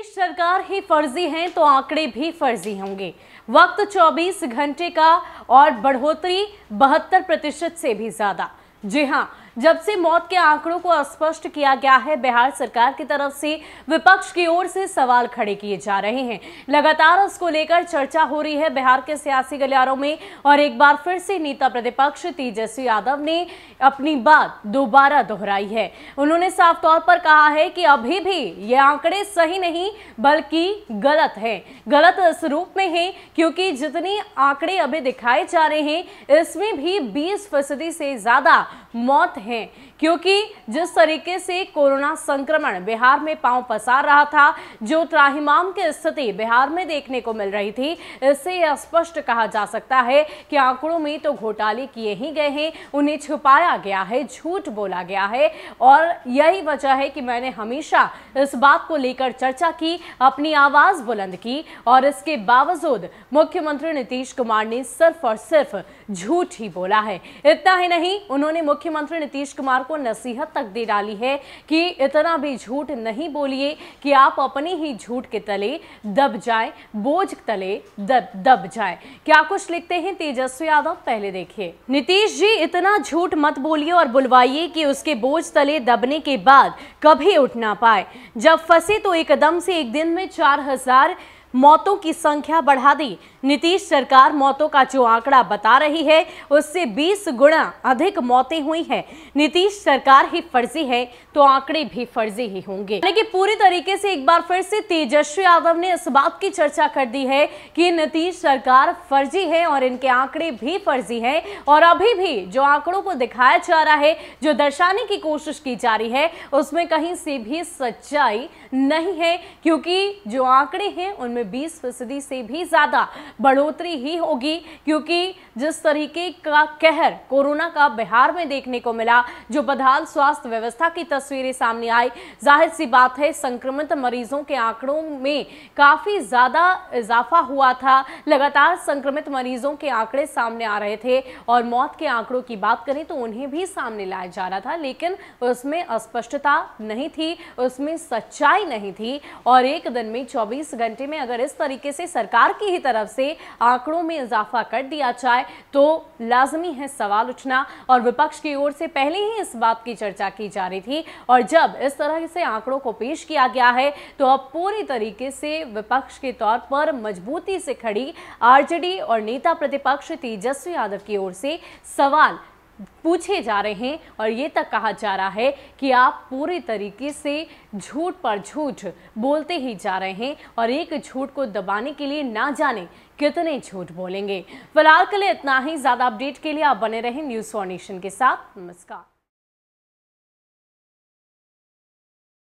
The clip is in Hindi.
नीतीश सरकार ही फर्जी है तो आंकड़े भी फर्जी होंगे वक्त 24 घंटे का और बढ़ोतरी बहत्तर प्रतिशत से भी ज्यादा जी हाँ जब से मौत के आंकड़ों को स्पष्ट किया गया है बिहार सरकार की तरफ से विपक्ष की ओर से सवाल खड़े किए जा रहे हैं लगातार उसको लेकर चर्चा हो रही है बिहार के सियासी गलियारों में और एक बार फिर से नेता प्रतिपक्ष तेजस्वी यादव ने अपनी बात दोबारा दोहराई है उन्होंने साफ तौर पर कहा है कि अभी भी ये आंकड़े सही नहीं बल्कि गलत है गलत इस रूप में है क्योंकि जितने आंकड़े अभी दिखाए जा रहे हैं इसमें भी बीस फीसदी से ज्यादा मौत हैं क्योंकि जिस तरीके से कोरोना संक्रमण बिहार में पांव पसार रहा था जो त्राहिमाम की स्थिति बिहार में देखने को मिल रही थी इससे यह स्पष्ट कहा जा सकता है कि आंकड़ों में तो घोटाले किए ही गए हैं उन्हें छुपाया गया है झूठ बोला गया है और यही वजह है कि मैंने हमेशा इस बात को लेकर चर्चा की अपनी आवाज बुलंद की और इसके बावजूद मुख्यमंत्री नीतीश कुमार ने सिर्फ और सिर्फ झूठ ही बोला है इतना ही नहीं उन्होंने मुख्यमंत्री नीतीश कुमार को नसीहत तक दे डाली है कि इतना भी झूठ नहीं बोलिए कि आप अपनी ही झूठ के तले दब जाए बोझ तले दब दब जाए क्या कुछ लिखते हैं तेजस्वी यादव पहले देखिए नीतीश जी इतना झूठ मत बोलिए और बुलवाइए कि उसके बोझ तले दबने के बाद कभी उठ ना पाए जब फंसे तो एकदम से एक दिन में चार हजार मौतों की संख्या बढ़ा दी नीतीश सरकार मौतों का जो आंकड़ा बता रही है उससे 20 गुना अधिक मौतें हुई हैं नीतीश सरकार ही फर्जी है तो आंकड़े भी फर्जी ही होंगे लेकिन पूरी तरीके से एक बार फिर से तेजस्वी यादव ने इस बात की चर्चा कर दी है कि नीतीश सरकार फर्जी है और इनके आंकड़े भी फर्जी है और अभी भी जो आंकड़ों को दिखाया जा रहा है जो दर्शाने की कोशिश की जा रही है उसमें कहीं से भी सच्चाई नहीं है क्योंकि जो आंकड़े हैं उनमें में 20 फीसदी से भी ज़्यादा बढ़ोतरी ही होगी क्योंकि जिस तरीके का कहर कोरोना का बिहार में देखने को मिला जो बदहाल स्वास्थ्य व्यवस्था की तस्वीरें सामने आई जाहिर सी बात है संक्रमित मरीजों के आंकड़ों में काफ़ी ज़्यादा इजाफा हुआ था लगातार संक्रमित मरीजों के आंकड़े सामने आ रहे थे और मौत के आंकड़ों की बात करें तो उन्हें भी सामने लाया जा रहा था लेकिन उसमें अस्पष्टता नहीं थी उसमें सच्चाई नहीं थी और एक दिन में 24 घंटे में अगर अगर इस तरीके से सरकार की ही तरफ से आंकड़ों में इजाफा कर दिया जाए तो लाजमी है सवाल उठना और विपक्ष की ओर से पहले ही इस बात की चर्चा की जा रही थी और जब इस तरह से आंकड़ों को पेश किया गया है तो अब पूरी तरीके से विपक्ष के तौर पर मजबूती से खड़ी आरजेडी और नेता प्रतिपक्ष तेजस्वी यादव की ओर से सवाल पूछे जा रहे हैं और ये तक कहा जा रहा है कि आप पूरे तरीके से झूठ पर झूठ बोलते ही जा रहे हैं और एक झूठ को दबाने के लिए ना जाने कितने झूठ बोलेंगे फिलहाल के लिए इतना ही ज़्यादा अपडेट के लिए आप बने रहें न्यूज़ फॉर नेशन के साथ नमस्कार